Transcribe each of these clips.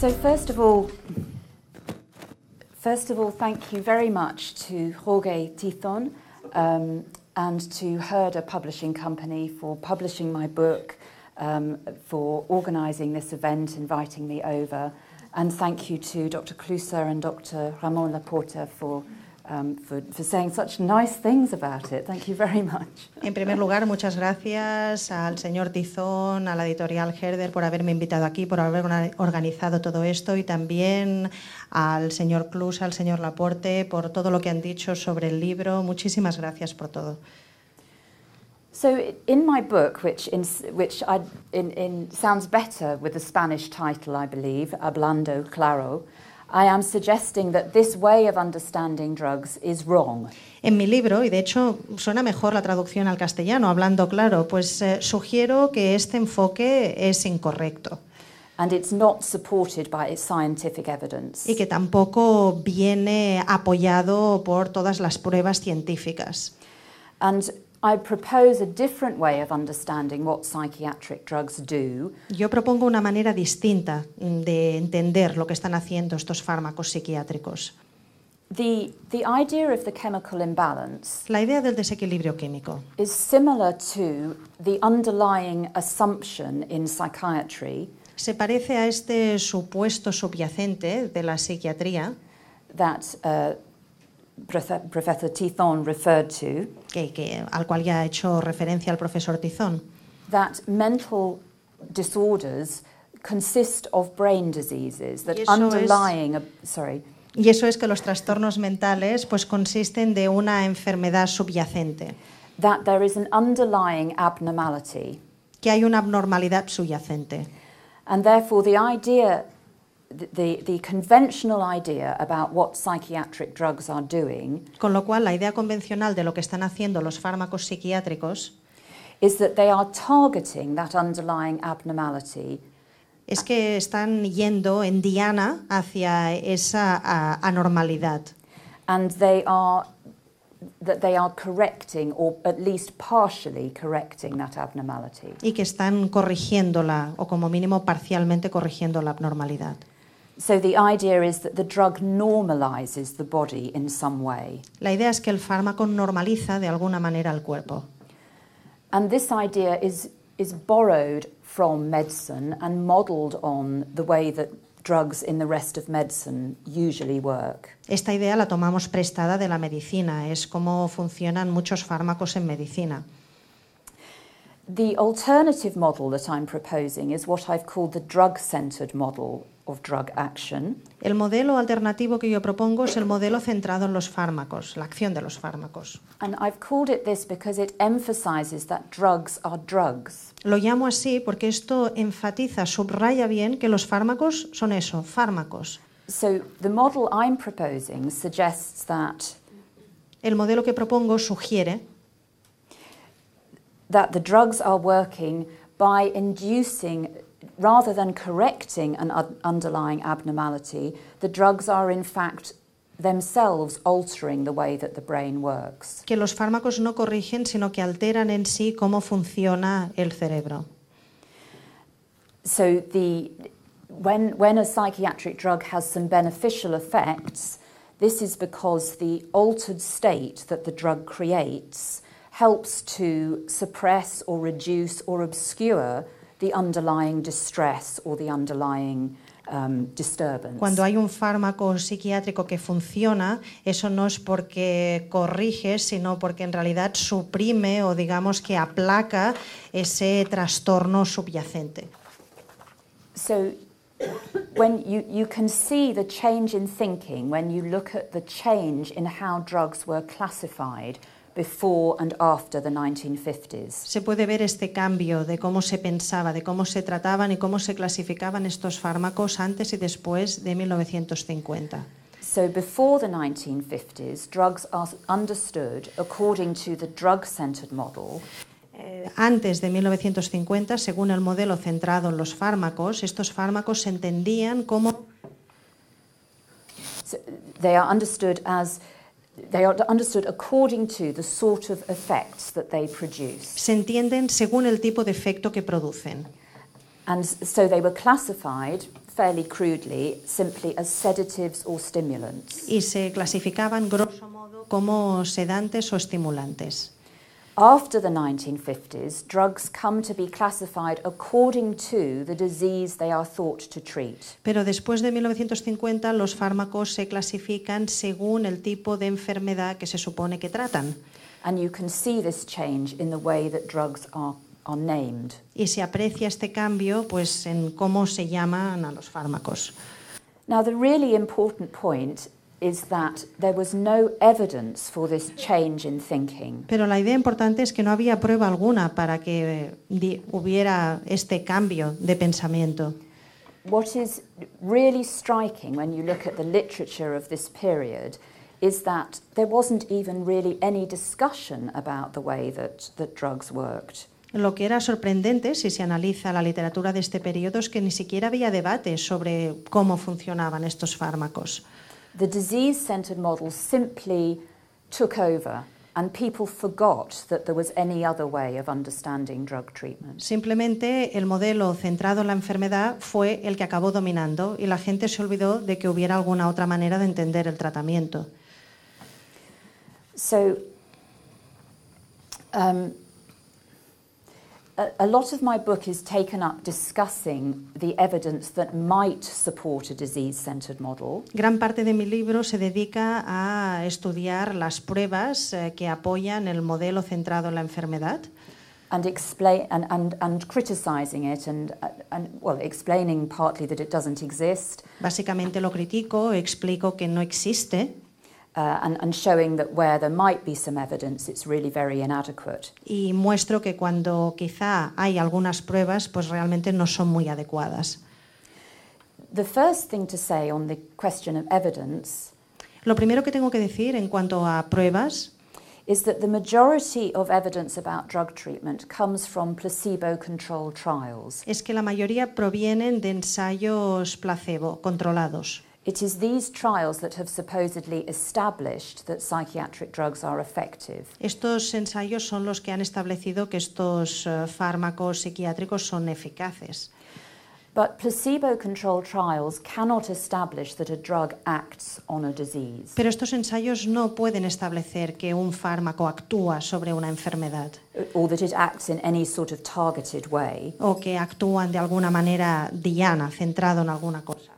So first of all, first of all, thank you very much to Jorge Tithon um, and to Herder Publishing Company for publishing my book, um, for organising this event, inviting me over. And thank you to Dr. Clouser and Dr. Ramon Laporta for En primer lugar, muchas gracias al señor Tizón, a la editorial Herder por haberme invitado aquí, por haber organizado todo esto y también al señor Clus, al señor Laporte por todo lo que han dicho sobre el libro. Muchísimas gracias por todo. So in my book, which, sounds better with the Spanish title, I believe, Hablando Claro, am suggesting that this way of understanding drugs is wrong. En mi libro, y de hecho suena mejor la traducción al castellano, hablando claro, pues eh, sugiero que este enfoque es incorrecto. not supported scientific evidence. Y que tampoco viene apoyado por todas las pruebas científicas. Yo propongo una manera distinta mm, de entender lo que están haciendo estos fármacos psiquiátricos. la idea del desequilibrio químico is similar psychiatry se parece a este supuesto subyacente de la psiquiatría uh, Professor Tithon referred to, que, que, al cual ya ha hecho referencia el profesor Tizón, that mental disorders consist of brain diseases that underlying es, a, sorry. Y eso es que los trastornos mentales pues consisten de una enfermedad subyacente. That there is an underlying abnormality. Que hay una abnormalidad subyacente. And therefore the idea The, the conventional idea about what psychiatric drugs are doing, Con lo cual, la idea convencional de lo que están haciendo los fármacos psiquiátricos is that they are targeting that underlying abnormality es que están yendo en diana hacia esa anormalidad and they are that they are correcting or at least partially correcting that abnormality. y que están corrigiéndola o como mínimo parcialmente corrigiendo la abnormalidad. So the idea is that the drug normalizes the body in some way. La idea es que el fármaco normaliza de alguna manera el cuerpo. And this idea is is borrowed from medicine and modeled on the way that drugs in the rest of medicine usually work. Esta idea la tomamos prestada de la medicina, es cómo funcionan muchos fármacos en medicina. The alternative model that I'm proposing is what I've called the drug centered model, drug action. El modelo alternativo que yo propongo es el modelo centrado en los fármacos, la acción de los fármacos. drugs drugs. Lo llamo así porque esto enfatiza, subraya bien que los fármacos son eso, fármacos. El modelo que propongo sugiere that the drugs are working by inducing rather than correcting an underlying abnormality, the drugs are in fact themselves altering the way that the brain works. Que los fármacos no corrigen, sino que alteran en sí cómo funciona el cerebro. So the when when a psychiatric drug has some beneficial effects, this is because the altered state that the drug creates helps to suppress or reduce or obscure the underlying distress or the underlying um, disturbance. Cuando hay un fármaco psiquiátrico que funciona, eso no es porque corrige, sino porque en realidad suprime o digamos que aplaca ese trastorno subyacente. So when you, you can see the change in thinking when you look at the change in how drugs were classified before and after the 1950s. Se puede ver este cambio de cómo se pensaba, de cómo se trataban y cómo se clasificaban estos fármacos antes y después de 1950. So before the 1950s, drugs are understood according to the drug-centered model. Eh, antes de 1950, según el modelo centrado en los fármacos, estos fármacos se entendían como they are understood as They are understood according to the sort of effects that they produce. Se entienden según el tipo de efecto que producen. And so they were classified fairly crudely simply as sedatives or stimulants. Y se clasificaban grosso modo como sedantes o estimulantes. After the 1950s, drugs come to be classified according to the disease they are thought to treat. Pero después de 1950 los fármacos se clasifican según el tipo de enfermedad que se supone que tratan. And you can see this change in the way that drugs are are named. Y se aprecia este cambio pues en cómo se llaman a los fármacos. Now the really important point there was no evidence for Pero la idea importante es que no había prueba alguna para que eh, hubiera este cambio de pensamiento. What is really striking when you look at the literature of this period is that there wasn't even really any discussion about the way that, that drugs worked. Lo que era sorprendente si se analiza la literatura de este periodo es que ni siquiera había debate sobre cómo funcionaban estos fármacos the disease centered model simply took over. And people forgot that there was any other way of understanding drug treatment. Simplemente el modelo centrado en la enfermedad fue el que acabó dominando y la gente se olvidó de que hubiera alguna otra manera de entender el tratamiento. So, um, a lot of my book is taken up discussing the evidence that might support a disease-centered model. Gran parte de mi libro se dedica a estudiar las pruebas eh, que apoyan el modelo centrado en la enfermedad. And explain and, and, and criticizing it and, and well explaining partly that it doesn't exist. Básicamente lo critico, explico que no existe. Uh, and showing where might be some evidence really very Y muestro que cuando quizá hay algunas pruebas, pues realmente no son muy adecuadas. The the first thing to say on question of evidence, Lo primero que tengo que decir en cuanto a pruebas is that the majority of evidence about drug treatment comes from placebo-controlled trials. Es que la mayoría provienen de ensayos placebo controlados trials established psychiatric drugs are effective. Estos ensayos son los que han establecido que estos eh, fármacos psiquiátricos son eficaces. Pero estos ensayos no pueden establecer que un fármaco actúa sobre una enfermedad. O que actúan de alguna manera diana, centrado en alguna cosa.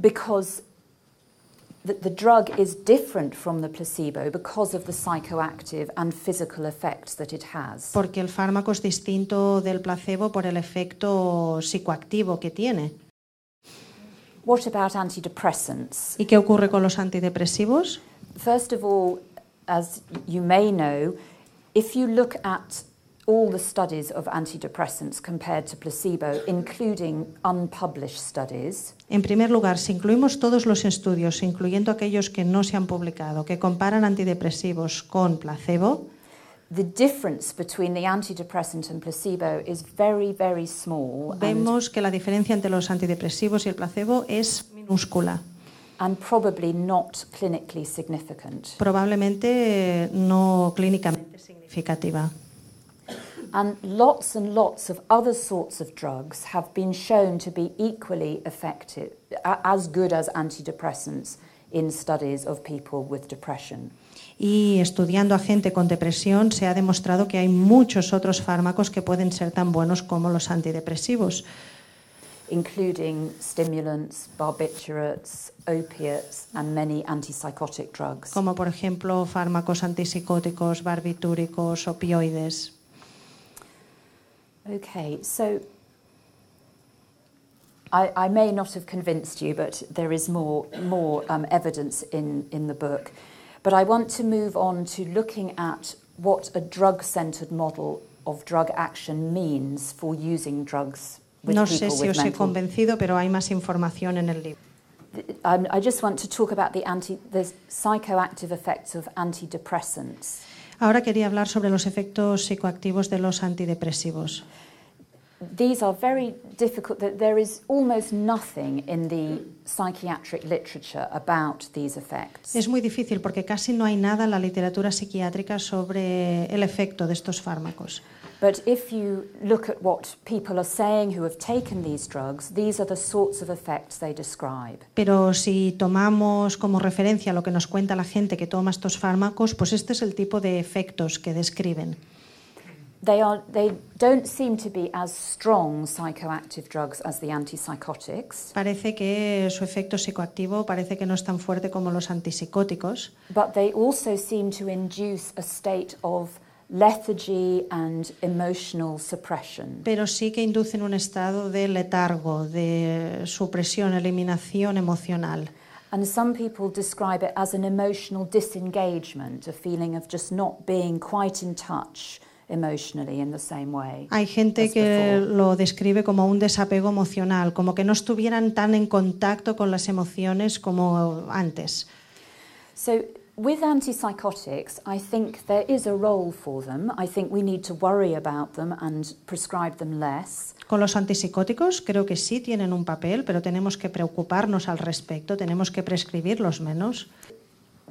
because the, the drug is different from the placebo because of the psychoactive and physical effects that it has. Porque el fármaco es distinto del placebo por el efecto psicoactivo que tiene. What about antidepressants? ¿Y qué ocurre con los antidepresivos? First of all, as you may know, if you look at the studies of antidepressants compared placebo, including unpublished studies. En primer lugar, si incluimos todos los estudios, incluyendo aquellos que no se han publicado, que comparan antidepresivos con placebo, the difference between the antidepressant and placebo is very, very small. Vemos que la diferencia entre los antidepresivos y el placebo es minúscula. significant. Probablemente eh, no clínicamente significativa. And lots and lots of other sorts of drugs have been shown to be equally effective, as good as antidepressants in studies of people with depression. y estudiando a gente con depresión se ha demostrado que hay muchos otros fármacos que pueden ser tan buenos como los antidepresivos. Including stimulants, barbiturates, opiates and many antipsychotic drugs. Como por ejemplo fármacos antipsicóticos, barbitúricos, opioides. Okay, so I, I may not have convinced you, but there is more, more um, evidence in, in the book. But I want to move on to looking at what a drug centered model of drug action means for using drugs no sé si os he convencido, pero hay más información en el libro. Um, I just want to talk about the, anti, the psychoactive effects of antidepressants. Ahora quería hablar sobre los efectos psicoactivos de los antidepresivos. These are very difficult. There is almost nothing in the psychiatric literature about these effects. Es muy difícil porque casi no hay nada en la literatura psiquiátrica sobre el efecto de estos fármacos. But if you look at what people are saying who have taken these drugs, these are the sorts of effects they describe. Pero si tomamos como referencia lo que nos cuenta la gente que toma estos fármacos, pues este es el tipo de efectos que describen. They, are, they don't seem to be as strong psychoactive drugs as the antipsychotics. Parece que su efecto psicoactivo parece que no es tan fuerte como los antipsicóticos. But they also seem to induce a state of lethargy and emotional suppression. Pero sí que inducen un estado de letargo, de supresión, eliminación emocional. And some people describe it as an emotional disengagement, a feeling of just not being quite in touch. Emotionally in the same way Hay gente que lo describe como un desapego emocional, como que no estuvieran tan en contacto con las emociones como antes. So with antipsychotics, I think there is a role for them. I think we need to worry about them and prescribe them less. Con los antipsicóticos creo que sí tienen un papel, pero tenemos que preocuparnos al respecto, tenemos que prescribirlos menos.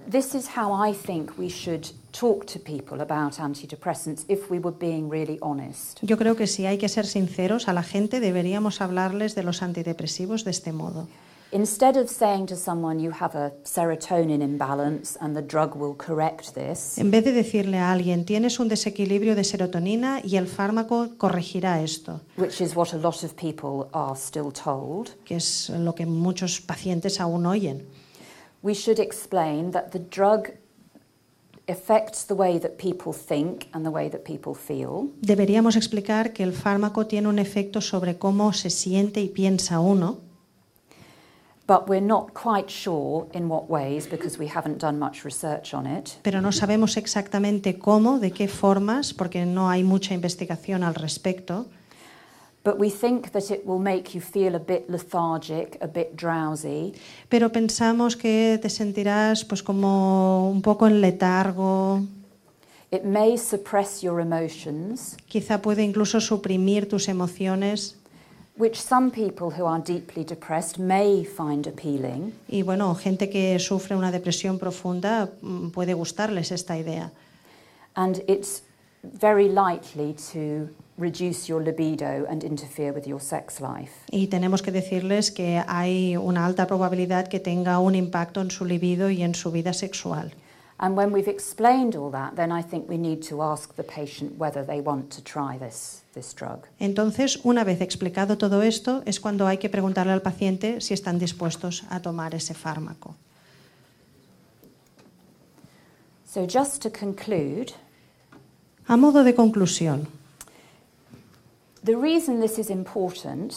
This is how I think we should talk to people about antidepressants if we were being really honest. Yo creo que si hay que ser sinceros a la gente deberíamos hablarles de los antidepresivos de este modo. Instead of saying to someone you have a serotonin imbalance and the drug will correct this. En vez de decirle a alguien tienes un desequilibrio de serotonina y el fármaco corregirá esto. Which is what a lot of people are still told. Que es lo que muchos pacientes aún oyen. We should explain that the drug affects the way that people think and the way that people feel. Deberíamos explicar que el fármaco tiene un efecto sobre cómo se siente y piensa uno. Pero no sabemos exactamente cómo, de qué formas, porque no hay mucha investigación al respecto. Pero pensamos que te sentirás pues como un poco en letargo. It may suppress your emotions. Quizá puede incluso suprimir tus emociones depressed Y bueno, gente que sufre una depresión profunda mm, puede gustarles esta idea. And it's very likely to reduce your libido and interfere with your sex life. Y tenemos que decirles que hay una alta probabilidad que tenga un impacto en su libido y en su vida sexual. And when we've explained all that, then I think we need to ask the patient whether they want to try this, this drug. Entonces, una vez explicado todo esto, es cuando hay que preguntarle al paciente si están dispuestos a tomar ese fármaco. So just to conclude, a modo de conclusión, the reason this is important,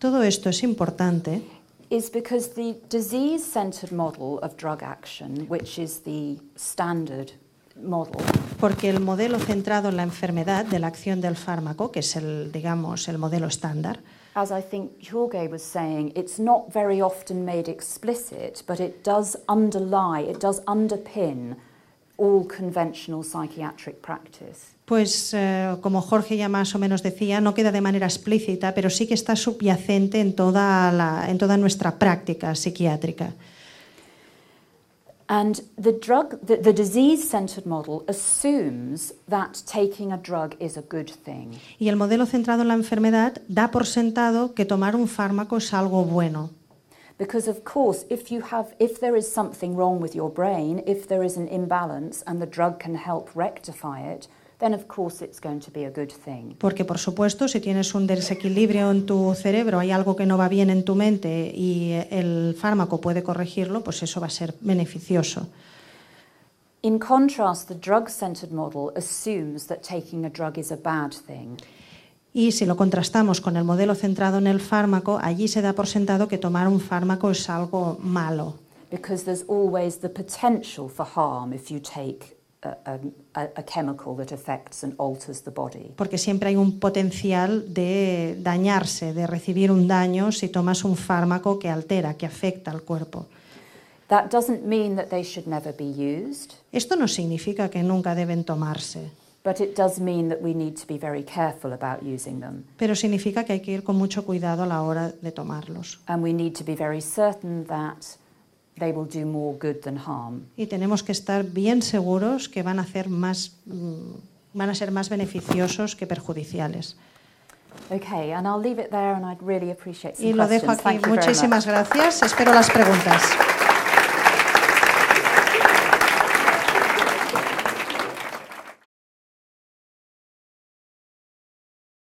todo esto es importante is because the disease centered model of drug action, which is the standard model, porque el modelo centrado en la enfermedad de la acción del fármaco, que es el digamos el modelo estándar, as I think Jorge was saying, it's not very often made explicit, but it does underlie, it does underpin all conventional psychiatric practice. pues eh, como Jorge ya más o menos decía, no queda de manera explícita, pero sí que está subyacente en toda, la, en toda nuestra práctica psiquiátrica. And the drug, disease-centered model assumes that taking a drug is a good thing. Y el modelo centrado en la enfermedad da por sentado que tomar un fármaco es algo bueno. Because of course, if you have, if there is something wrong with your brain, if there is an imbalance and the drug can help rectify it, porque por supuesto, si tienes un desequilibrio en tu cerebro, hay algo que no va bien en tu mente y el fármaco puede corregirlo, pues eso va a ser beneficioso. In contrast, Y si lo contrastamos con el modelo centrado en el fármaco, allí se da por sentado que tomar un fármaco es algo malo. Because there's always the potential for harm if you take porque siempre hay un potencial de dañarse, de recibir un daño si tomas un fármaco que altera, que afecta al cuerpo. Esto no significa que nunca deben tomarse. Pero significa que hay que ir con mucho cuidado a la hora de tomarlos. And we need to be very certain They will do more good than harm. Y tenemos que estar bien seguros que van a hacer más mm, van a ser más beneficiosos que perjudiciales. Okay, and I'll leave it there and I'd really appreciate some y lo questions. dejo aquí. Muchísimas gracias. Espero las preguntas.